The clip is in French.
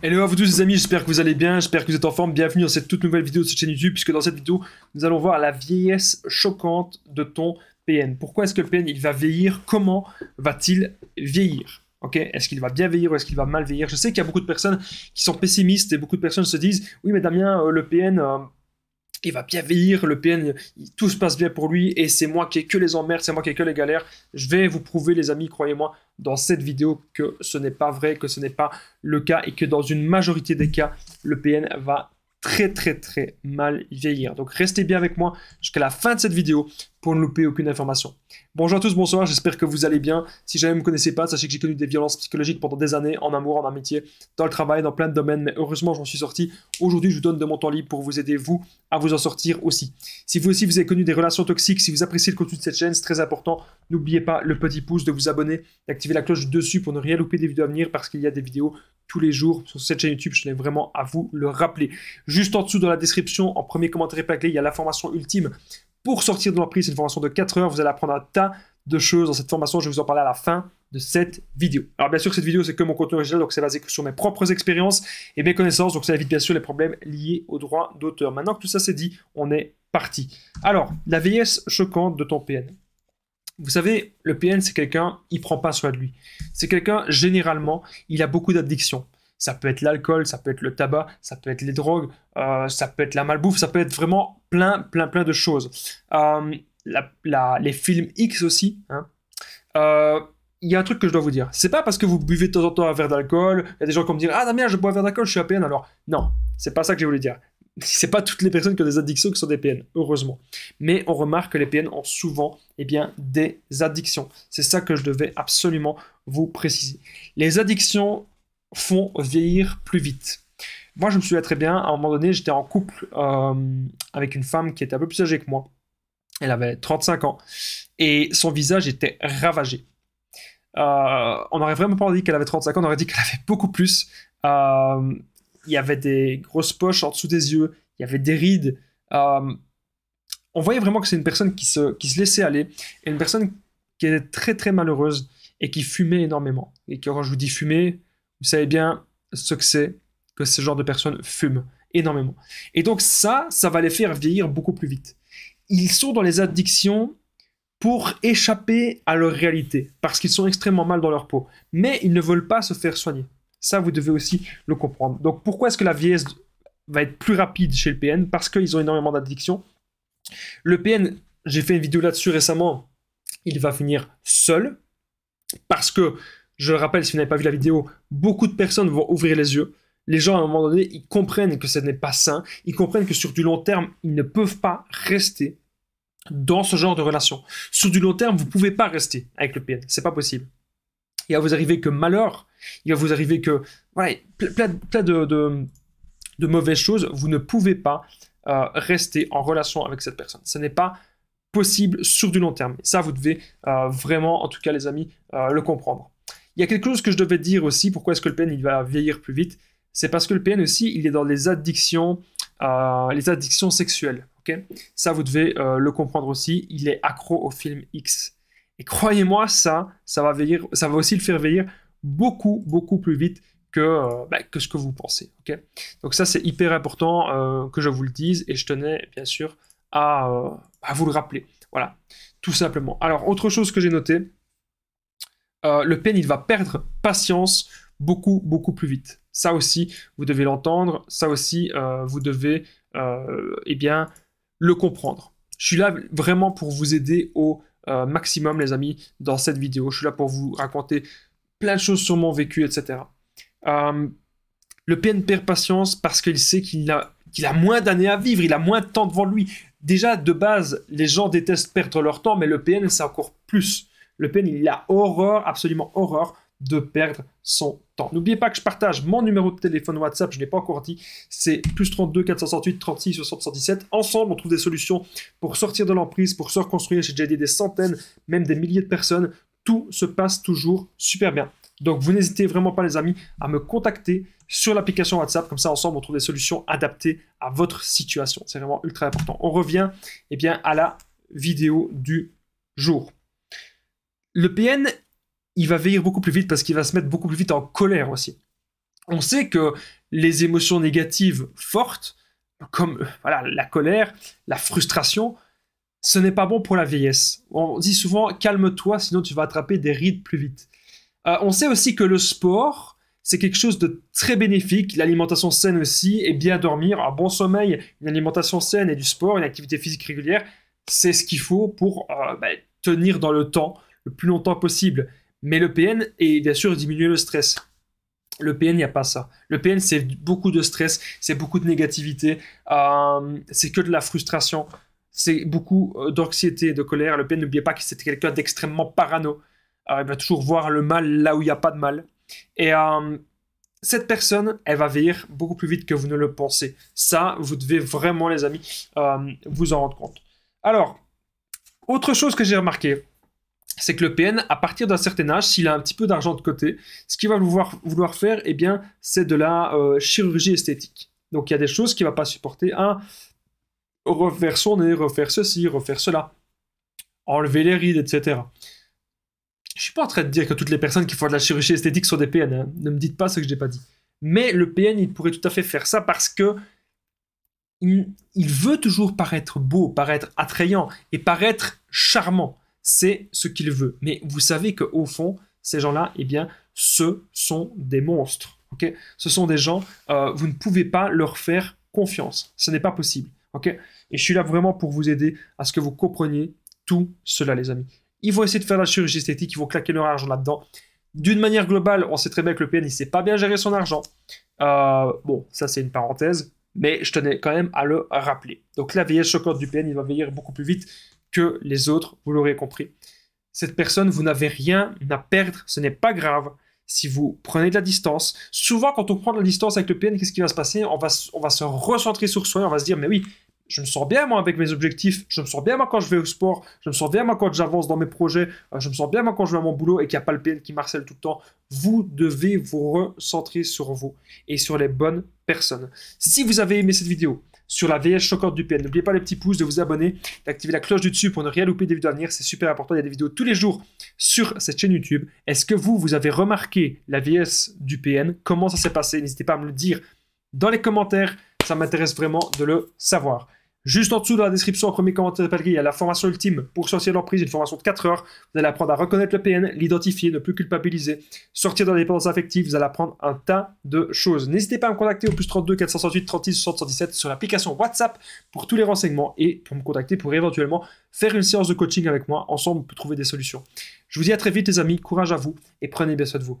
Hello à vous tous les amis, j'espère que vous allez bien, j'espère que vous êtes en forme. Bienvenue dans cette toute nouvelle vidéo de cette chaîne YouTube, puisque dans cette vidéo, nous allons voir la vieillesse choquante de ton PN. Pourquoi est-ce que le PN, il va vieillir Comment va-t-il vieillir Ok, Est-ce qu'il va bien vieillir ou est-ce qu'il va mal vieillir Je sais qu'il y a beaucoup de personnes qui sont pessimistes et beaucoup de personnes se disent Oui, mais Damien, euh, le PN, euh, il va bien vieillir, le PN, tout se passe bien pour lui, et c'est moi qui ai que les emmerdes, c'est moi qui ai que les galères. Je vais vous prouver, les amis, croyez-moi, dans cette vidéo que ce n'est pas vrai, que ce n'est pas le cas, et que dans une majorité des cas, le PN va très très très mal vieillir. Donc restez bien avec moi jusqu'à la fin de cette vidéo pour ne louper aucune information. Bonjour à tous, bonsoir, j'espère que vous allez bien. Si jamais vous ne me connaissez pas, sachez que j'ai connu des violences psychologiques pendant des années, en amour, en amitié, dans le travail, dans plein de domaines, mais heureusement j'en suis sorti. Aujourd'hui je vous donne de mon temps libre pour vous aider, vous, à vous en sortir aussi. Si vous aussi vous avez connu des relations toxiques, si vous appréciez le contenu de cette chaîne, c'est très important, n'oubliez pas le petit pouce, de vous abonner, d'activer la cloche dessus pour ne rien louper des vidéos à venir parce qu'il y a des vidéos tous les jours sur cette chaîne YouTube. Je tenais vraiment à vous le rappeler. Juste en dessous dans la description, en premier commentaire clé, il y a la formation ultime pour sortir de l'emprise. C'est une formation de 4 heures. Vous allez apprendre un tas de choses dans cette formation. Je vais vous en parler à la fin de cette vidéo. Alors bien sûr, cette vidéo, c'est que mon contenu original, donc c'est basé sur mes propres expériences et mes connaissances, donc ça évite bien sûr les problèmes liés aux droits d'auteur. Maintenant que tout ça c'est dit, on est parti. Alors, la vieillesse choquante de ton PN. Vous savez, le PN, c'est quelqu'un, il prend pas soin de lui. C'est quelqu'un, généralement, il a beaucoup d'addictions. Ça peut être l'alcool, ça peut être le tabac, ça peut être les drogues, euh, ça peut être la malbouffe, ça peut être vraiment plein, plein, plein de choses. Euh, les films X aussi. Hein. Euh, il y a un truc que je dois vous dire. C'est pas parce que vous buvez de temps en temps un verre d'alcool, il y a des gens qui vont me dire Ah, Damien, je bois un verre d'alcool, je suis PN, alors. Non, c'est pas ça que je voulais dire c'est pas toutes les personnes qui ont des addictions qui sont des PN, heureusement. Mais on remarque que les PN ont souvent eh bien, des addictions. C'est ça que je devais absolument vous préciser. Les addictions font vieillir plus vite. Moi, je me souviens très bien, à un moment donné, j'étais en couple euh, avec une femme qui était un peu plus âgée que moi. Elle avait 35 ans. Et son visage était ravagé. Euh, on n'aurait vraiment pas dit qu'elle avait 35 ans, on aurait dit qu'elle avait beaucoup plus. Euh, il y avait des grosses poches en dessous des yeux, il y avait des rides. Euh, on voyait vraiment que c'est une personne qui se, qui se laissait aller et une personne qui était très très malheureuse et qui fumait énormément. Et quand je vous dis fumer, vous savez bien ce que c'est que ce genre de personnes fument énormément. Et donc ça, ça va les faire vieillir beaucoup plus vite. Ils sont dans les addictions pour échapper à leur réalité, parce qu'ils sont extrêmement mal dans leur peau. Mais ils ne veulent pas se faire soigner. Ça, vous devez aussi le comprendre. Donc, pourquoi est-ce que la vieillesse va être plus rapide chez le PN Parce qu'ils ont énormément d'addictions. Le PN, j'ai fait une vidéo là-dessus récemment, il va finir seul. Parce que, je le rappelle, si vous n'avez pas vu la vidéo, beaucoup de personnes vont ouvrir les yeux. Les gens, à un moment donné, ils comprennent que ce n'est pas sain. Ils comprennent que sur du long terme, ils ne peuvent pas rester dans ce genre de relation. Sur du long terme, vous ne pouvez pas rester avec le PN. Ce n'est pas possible il va vous arriver que malheur, il va vous arriver que, voilà, plein, de, de, mauvaises choses, vous ne pouvez pas euh, rester en relation avec cette personne. Ce n'est pas possible sur du long terme. ça, vous devez euh, vraiment, en tout cas les amis, euh, le comprendre. Il y a quelque chose que je devais dire aussi, pourquoi est-ce que le PN il va vieillir plus vite C'est parce que le PN aussi, il est dans les addictions, les addictions sexuelles. Ok ça, vous devez le comprendre aussi, il est accro au film X. Et croyez-moi, ça, ça va, veiller, ça va aussi le faire veillir beaucoup, beaucoup plus vite que, euh, bah, que ce que vous pensez. ok Donc ça, c'est hyper important euh, que je vous le dise et je tenais bien sûr euh, à, vous le rappeler. Voilà, tout simplement. Alors, autre chose que j'ai noté, Le Pen, il va perdre patience beaucoup, beaucoup plus vite. Ça aussi, vous devez l'entendre, ça aussi, vous devez eh bien, le comprendre. Je suis là vraiment pour vous aider au euh, maximum, les amis, dans cette vidéo. Je suis là pour vous raconter plein de choses sur mon vécu, etc. Euh, le PN perd patience parce qu'il sait qu'il a, qu'il a moins d'années à vivre, il a moins de temps devant lui. Déjà, de base, les gens détestent perdre leur temps, mais le PN, c'est encore plus. Le PN, il a horreur, absolument horreur de perdre son temps. N'oubliez pas que je partage mon numéro de téléphone WhatsApp, je ne l'ai pas encore dit, c'est plus 32 468 36 77. Ensemble, on trouve des solutions pour sortir de l'emprise, pour se reconstruire. J'ai déjà aidé des centaines, même des milliers de personnes. Tout se passe toujours super bien. Donc vous n'hésitez vraiment pas les amis à me contacter sur l'application WhatsApp, comme ça ensemble on trouve des solutions adaptées à votre situation. C'est vraiment ultra important. On revient eh bien, à la vidéo du jour. Le PN il va vieillir beaucoup plus vite parce qu'il va se mettre beaucoup plus vite en colère aussi. On sait que les émotions négatives fortes, comme euh, voilà, la colère, la frustration, ce n'est pas bon pour la vieillesse. On dit souvent calme-toi, sinon tu vas attraper des rides plus vite. Euh, on sait aussi que le sport, c'est quelque chose de très bénéfique, l'alimentation saine aussi, et bien dormir, un bon sommeil, une alimentation saine et du sport, une activité physique régulière, c'est ce qu'il faut pour euh, ben, tenir dans le temps, le plus longtemps possible. Mais le PN est bien sûr diminuer le stress. Le PN, il n'y a pas ça. Le PN, c'est beaucoup de stress, c'est beaucoup de négativité, euh, c'est que de la frustration, c'est beaucoup euh, d'anxiété, de colère. Le PN, n'oubliez pas que c'est quelqu'un d'extrêmement parano. Euh, il va toujours voir le mal là où il n'y a pas de mal. Et cette personne, elle va vieillir beaucoup plus vite que vous ne le pensez. Ça, vous devez vraiment, les amis, vous en rendre compte. Alors, autre chose que j'ai remarqué, c'est que le PN, à partir d'un certain âge, s'il a un petit peu d'argent de côté, ce qu'il va vouloir, faire, eh bien, c'est de la euh, chirurgie esthétique. Donc il y a des choses qu'il ne va pas supporter. Un, ah, refaire son nez, refaire ceci, refaire cela. Enlever les rides, etc. Je suis pas en train de dire que toutes les personnes qui font de la chirurgie esthétique sont des PN. Hein. Ne me dites pas ce que je n'ai pas dit. Mais le PN, il pourrait tout à fait faire ça parce que il veut toujours paraître beau, paraître attrayant et paraître charmant c'est ce qu'il veut. Mais vous savez qu'au fond, ces gens-là, eh bien, ce sont des monstres. ok ce sont des gens, euh, vous ne pouvez pas leur faire confiance. Ce n'est pas possible. ok Et je suis là vraiment pour vous aider à ce que vous compreniez tout cela, les amis. Ils vont essayer de faire la chirurgie esthétique, ils vont claquer leur argent là-dedans. D'une manière globale, on sait très bien que le PN, il sait pas bien gérer son argent. Euh, bon, ça c'est une parenthèse, mais je tenais quand même à le rappeler. Donc la vieille chocotte du PN, il va veiller beaucoup plus vite que les autres, vous l'aurez compris. Cette personne, vous n'avez rien à perdre, ce n'est pas grave si vous prenez de la distance. Souvent, quand on prend de la distance avec le PN, qu'est-ce qui va se passer on va, on va se recentrer sur soi, on va se dire, mais oui, je me sens bien moi avec mes objectifs, je me sens bien moi quand je vais au sport, je me sens bien moi quand j'avance dans mes projets, euh, je me sens bien moi quand je vais à mon boulot et qu'il n'y a pas le PN qui marcelle tout le temps. Vous devez vous recentrer sur vous et sur les bonnes personnes. Si vous avez aimé cette vidéo, sur la VS Chocorde du PN. N'oubliez pas les petits pouces, de vous abonner, d'activer la cloche du dessus pour ne rien louper des vidéos à venir. C'est super important. Il y a des vidéos tous les jours sur cette chaîne YouTube. Est-ce que vous, vous avez remarqué la VS du PN Comment ça s'est passé N'hésitez pas à me le dire dans les commentaires. Ça m'intéresse vraiment de le savoir. Juste en dessous dans la description, en premier commentaire de il y a la formation ultime pour sortir de l'emprise, une formation de 4 heures. Vous allez apprendre à reconnaître le PN, l'identifier, ne plus culpabiliser, sortir de la dépendance affective. Vous allez apprendre un tas de choses. N'hésitez pas à me contacter au plus 32 468 36 77 sur l'application WhatsApp pour tous les renseignements et pour me contacter pour éventuellement faire une séance de coaching avec moi. Ensemble, on peut trouver des solutions. Je vous dis à très vite les amis, courage à vous et prenez bien soin de vous.